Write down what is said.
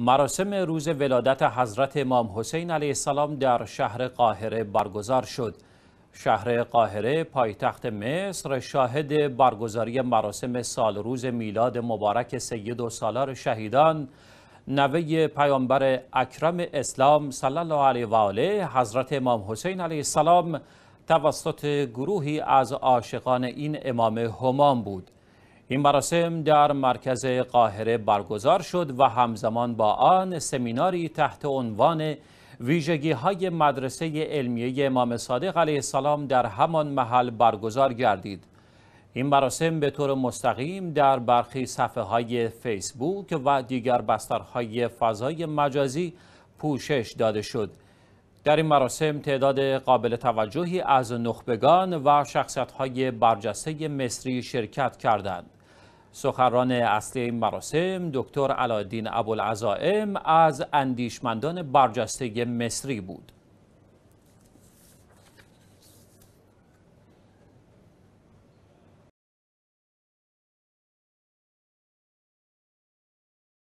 مراسم روز ولادت حضرت امام حسین علیه السلام در شهر قاهره برگزار شد. شهر قاهره پایتخت مصر شاهد برگزاری مراسم سال روز میلاد مبارک سید و سالار شهیدان نوه پیامبر اکرم اسلام صلی الله علیه و آله حضرت امام حسین علیه السلام توسط گروهی از عاشقان این امام همام بود. این مراسم در مرکز قاهره برگزار شد و همزمان با آن سمیناری تحت عنوان ویژگی های مدرسه علمیه امام صادق علیه السلام در همان محل برگزار گردید این مراسم به طور مستقیم در برخی صفحه های فیسبوک و دیگر بسترهای فضای مجازی پوشش داده شد در این مراسم تعداد قابل توجهی از نخبگان و شخصیت های برجسته مصری شرکت کردند سخران اصلی این مراسم دکتر علادین ابوالعزائم از اندیشمندان برجسته مصری بود